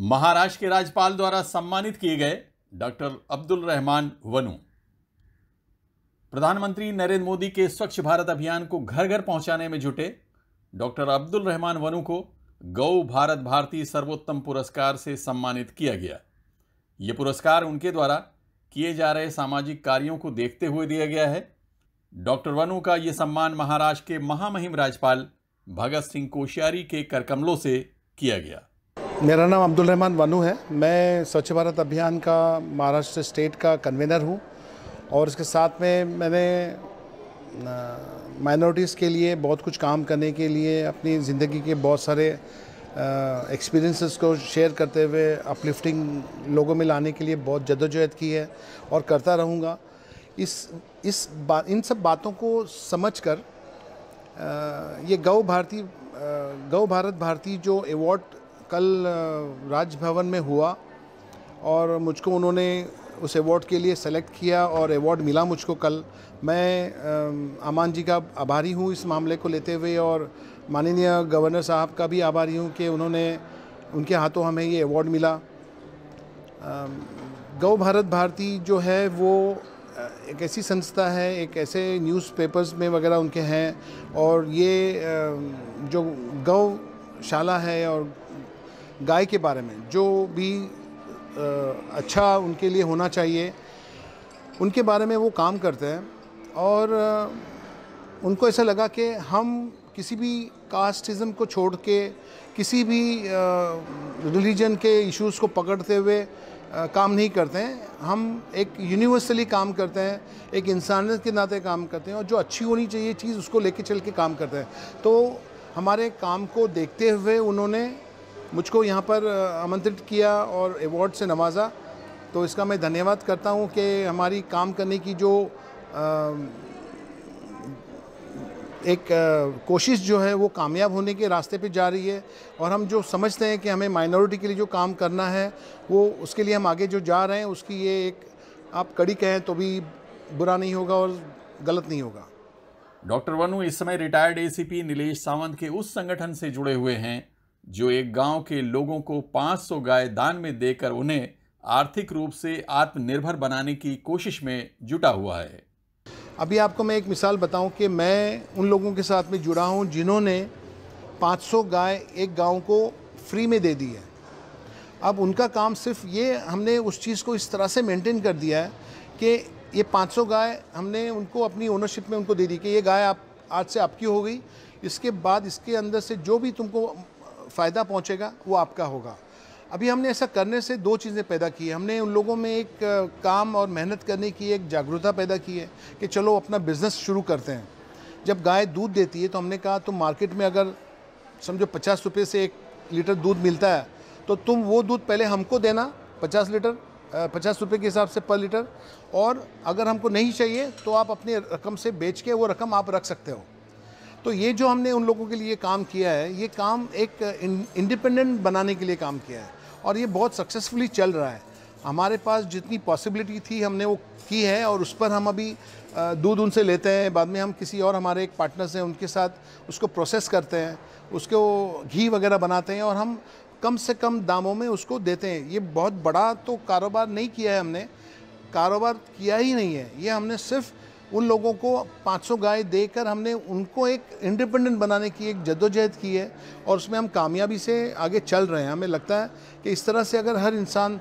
महाराष्ट्र के राज्यपाल द्वारा सम्मानित किए गए डॉक्टर अब्दुल रहमान वनु प्रधानमंत्री नरेंद्र मोदी के स्वच्छ भारत अभियान को घर घर पहुंचाने में जुटे डॉक्टर अब्दुल रहमान वनु को गौ भारत भारती सर्वोत्तम पुरस्कार से सम्मानित किया गया ये पुरस्कार उनके द्वारा किए जा रहे सामाजिक कार्यों को देखते हुए दिया गया है डॉक्टर वनु का ये सम्मान महाराष्ट्र के महामहिम राज्यपाल भगत सिंह कोश्यारी के करकमलों से किया गया मेरा नाम अब्दुल रहमान वानू है मैं स्वच्छ भारत अभियान का महाराष्ट्र स्टेट का कन्वेनर हूँ और इसके साथ में मैंने माइनॉरिटीज़ के लिए बहुत कुछ काम करने के लिए अपनी ज़िंदगी के बहुत सारे एक्सपीरियंसेस को शेयर करते हुए अपलिफ्टिंग लोगों में लाने के लिए बहुत जद्दोजहद की है और करता रहूँगा इस इस बात इन सब बातों को समझ कर आ, ये गौ भारती गौ भारत भारती जो एवॉर्ड कल राजभवन में हुआ और मुझको उन्होंने उस अवार्ड के लिए सेलेक्ट किया और अवार्ड मिला मुझको कल मैं अमान जी का आभारी हूँ इस मामले को लेते हुए और माननीय गवर्नर साहब का भी आभारी हूँ कि उन्होंने उनके हाथों हमें ये अवार्ड मिला गौ भारत भारती जो है वो एक ऐसी संस्था है एक ऐसे न्यूज़पेपर्स में वगैरह उनके हैं और ये जो गौ शाला है और गाय के बारे में जो भी अच्छा उनके लिए होना चाहिए उनके बारे में वो काम करते हैं और उनको ऐसा लगा कि हम किसी भी कास्टिज़म को छोड़ के किसी भी रिलीजन के इश्यूज को पकड़ते हुए काम नहीं करते हैं हम एक यूनिवर्सली काम करते हैं एक इंसानियत के नाते काम करते हैं और जो अच्छी होनी चाहिए चीज़ उसको लेके चल के काम करते हैं तो हमारे काम को देखते हुए उन्होंने मुझको यहाँ पर आमंत्रित किया और अवार्ड से नवाजा तो इसका मैं धन्यवाद करता हूँ कि हमारी काम करने की जो एक कोशिश जो है वो कामयाब होने के रास्ते पे जा रही है और हम जो समझते हैं कि हमें माइनॉरिटी के लिए जो काम करना है वो उसके लिए हम आगे जो जा रहे हैं उसकी ये एक आप कड़ी कहें तो भी बुरा नहीं होगा और गलत नहीं होगा डॉक्टर वनु इस समय रिटायर्ड एसीपी नीलेश सावंत के उस संगठन से जुड़े हुए हैं जो एक गांव के लोगों को 500 गाय दान में देकर उन्हें आर्थिक रूप से आत्मनिर्भर बनाने की कोशिश में जुटा हुआ है अभी आपको मैं एक मिसाल बताऊं कि मैं उन लोगों के साथ में जुड़ा हूं जिन्होंने 500 गाय एक गांव को फ्री में दे दी है अब उनका काम सिर्फ ये हमने उस चीज़ को इस तरह से मेनटेन कर दिया है कि ये पाँच गाय हमने उनको अपनी ओनरशिप में उनको दे दी कि ये गाय आप आज से आपकी हो गई इसके बाद इसके अंदर से जो भी तुमको फ़ायदा पहुँचेगा वो आपका होगा अभी हमने ऐसा करने से दो चीज़ें पैदा की है हमने उन लोगों में एक काम और मेहनत करने की एक जागरूकता पैदा की है कि चलो अपना बिज़नेस शुरू करते हैं जब गाय दूध देती है तो हमने कहा तुम मार्केट में अगर समझो पचास रुपये से एक लीटर दूध मिलता है तो तुम वो दूध पहले हमको देना पचास लीटर पचास रुपये के हिसाब से पर लीटर और अगर हमको नहीं चाहिए तो आप अपनी रकम से बेच के वो रकम आप रख सकते हो तो ये जो हमने उन लोगों के लिए काम किया है ये काम एक इंडिपेंडेंट बनाने के लिए काम किया है और ये बहुत सक्सेसफुली चल रहा है हमारे पास जितनी पॉसिबिलिटी थी हमने वो की है और उस पर हम अभी दूध उनसे लेते हैं बाद में हम किसी और हमारे एक पार्टनर्स हैं उनके साथ उसको प्रोसेस करते हैं उसको घी वगैरह बनाते हैं और हम कम से कम दामों में उसको देते हैं ये बहुत बड़ा तो कारोबार नहीं किया है हमने कारोबार किया ही नहीं है ये हमने सिर्फ़ उन लोगों को 500 गाय देकर हमने उनको एक इंडिपेंडेंट बनाने की एक जद्दोजहद की है और उसमें हम कामयाबी से आगे चल रहे हैं हमें लगता है कि इस तरह से अगर हर इंसान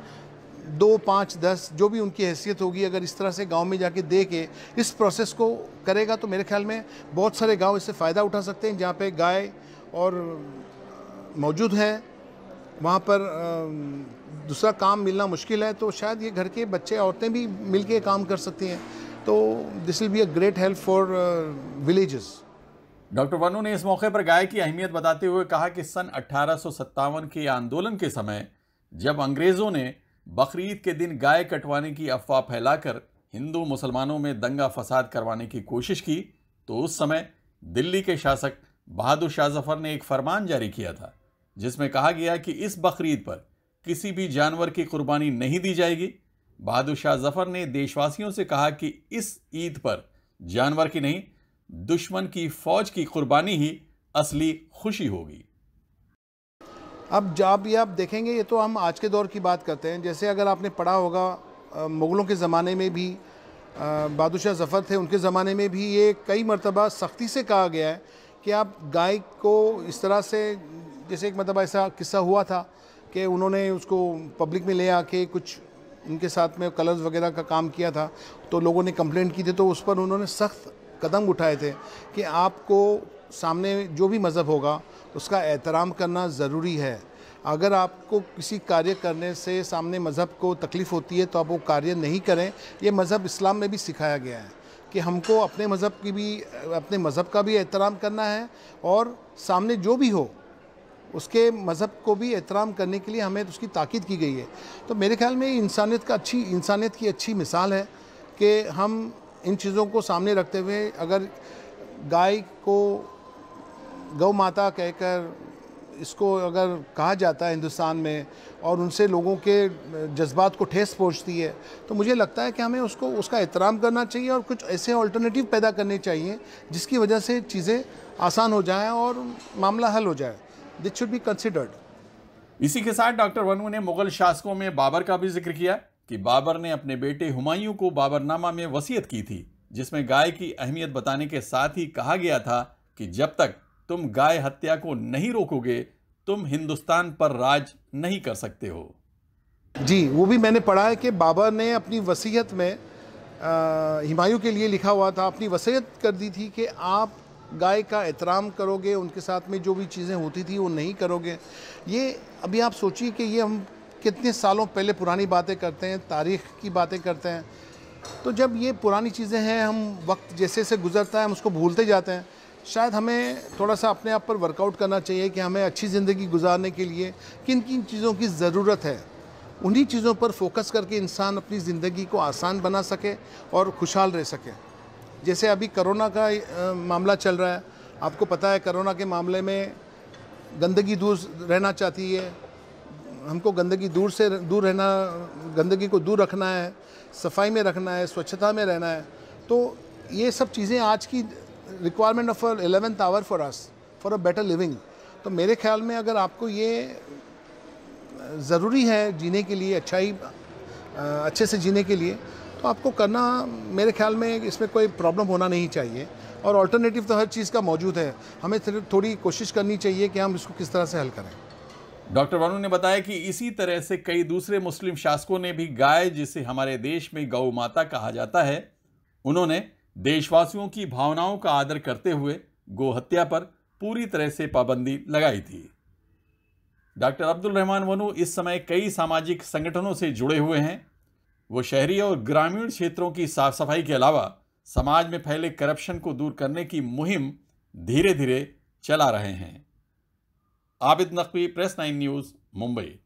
दो पाँच दस जो भी उनकी हैसियत होगी अगर इस तरह से गांव में जाके दे के इस प्रोसेस को करेगा तो मेरे ख्याल में बहुत सारे गांव इससे फ़ायदा उठा सकते हैं जहाँ पे गाय और मौजूद है वहाँ पर दूसरा काम मिलना मुश्किल है तो शायद ये घर के बच्चे औरतें भी मिलके काम कर सकती हैं तो this will be a great help for villages doctor वनु ने इस मौके पर गाय की अहमियत बताते हुए कहा कि सन अट्ठारह के आंदोलन के समय जब अंग्रेज़ों ने बकरीद के दिन गाय कटवाने की अफवाह फैलाकर हिंदू मुसलमानों में दंगा फसाद करवाने की कोशिश की तो उस समय दिल्ली के शासक बहादुर शाह जफर ने एक फरमान जारी किया था जिसमें कहा गया कि इस बकरीद पर किसी भी जानवर की कुर्बानी नहीं दी जाएगी बहादुर शाह जफर ने देशवासियों से कहा कि इस ईद पर जानवर की नहीं दुश्मन की फौज की कुर्बानी ही असली खुशी होगी अब जब ये आप देखेंगे ये तो हम आज के दौर की बात करते हैं जैसे अगर आपने पढ़ा होगा मुग़लों के ज़माने में भी बादशाह ज़फ़र थे उनके ज़माने में भी ये कई मरतबा सख्ती से कहा गया है कि आप गाय को इस तरह से जैसे एक मतलब ऐसा किस्सा हुआ था कि उन्होंने उसको पब्लिक में ले आके कुछ उनके साथ में कलर्स वगैरह का काम किया था तो लोगों ने कंप्लेंट की थी तो उस पर उन्होंने सख्त कदम उठाए थे कि आपको सामने जो भी मज़हब होगा उसका एहतराम करना ज़रूरी है अगर आपको किसी कार्य करने से सामने मज़हब को तकलीफ़ होती है तो आप वो कार्य नहीं करें ये मज़हब इस्लाम में भी सिखाया गया है कि हमको अपने मज़हब की भी अपने मज़हब का भी एहतराम करना है और सामने जो भी हो उसके मज़हब को भी एहतराम करने के लिए हमें उसकी ताकीद की गई है तो मेरे ख्याल में इंसानियत का अच्छी इंसानियत की अच्छी मिसाल है कि हम इन चीज़ों को सामने रखते हुए अगर गाय को गौ माता कहकर इसको अगर कहा जाता है हिंदुस्तान में और उनसे लोगों के जज्बात को ठेस पहुंचती है तो मुझे लगता है कि हमें उसको उसका एहतराम करना चाहिए और कुछ ऐसे ऑल्टरनेटिव पैदा करने चाहिए जिसकी वजह से चीज़ें आसान हो जाएं और मामला हल हो जाए दिस शुड बी कंसिडर्ड इसी के साथ डॉक्टर वनु ने मुगल शासकों में बाबर का भी जिक्र किया कि बाबर ने अपने बेटे हुमायूं को बाबरनामा में वसीयत की थी जिसमें गाय की अहमियत बताने के साथ ही कहा गया था कि जब तक तुम गाय हत्या को नहीं रोकोगे तुम हिंदुस्तान पर राज नहीं कर सकते हो जी वो भी मैंने पढ़ा है कि बाबर ने अपनी वसीयत में हिमायूं के लिए लिखा हुआ था अपनी वसीयत कर दी थी कि आप गाय का एहतराम करोगे उनके साथ में जो भी चीज़ें होती थी वो नहीं करोगे ये अभी आप सोचिए कि ये हम कितने सालों पहले पुरानी बातें करते हैं तारीख की बातें करते हैं तो जब ये पुरानी चीज़ें हैं हम वक्त जैसे जैसे गुजरता है हम उसको भूलते जाते हैं शायद हमें थोड़ा सा अपने आप पर वर्कआउट करना चाहिए कि हमें अच्छी ज़िंदगी गुजारने के लिए किन किन चीज़ों की ज़रूरत है उन्हीं चीज़ों पर फोकस करके इंसान अपनी ज़िंदगी को आसान बना सके और खुशहाल रह सके जैसे अभी कोरोना का मामला चल रहा है आपको पता है कोरोना के मामले में गंदगी दूर रहना चाहती है हमको गंदगी दूर से दूर रहना गंदगी को दूर रखना है सफाई में रखना है स्वच्छता में रहना है तो ये सब चीज़ें आज की requirement of eleventh hour for us for a better living तो मेरे ख्याल में अगर आपको ये ज़रूरी है जीने के लिए अच्छाई अच्छे से जीने के लिए तो आपको करना मेरे ख्याल में इसमें कोई प्रॉब्लम होना नहीं चाहिए और ऑल्टरनेटिव तो हर चीज़ का मौजूद है हमें थोड़ी कोशिश करनी चाहिए कि हम इसको किस तरह से हल करें डॉक्टर वानू ने बताया कि इसी तरह से कई दूसरे मुस्लिम शासकों ने भी गाय जिसे हमारे देश में गौ माता कहा जाता है उन्होंने देशवासियों की भावनाओं का आदर करते हुए गोहत्या पर पूरी तरह से पाबंदी लगाई थी डॉक्टर अब्दुल रहमान वनु इस समय कई सामाजिक संगठनों से जुड़े हुए हैं वो शहरी और ग्रामीण क्षेत्रों की साफ सफाई के अलावा समाज में फैले करप्शन को दूर करने की मुहिम धीरे धीरे चला रहे हैं Abid Naqvi press nine news Mumbai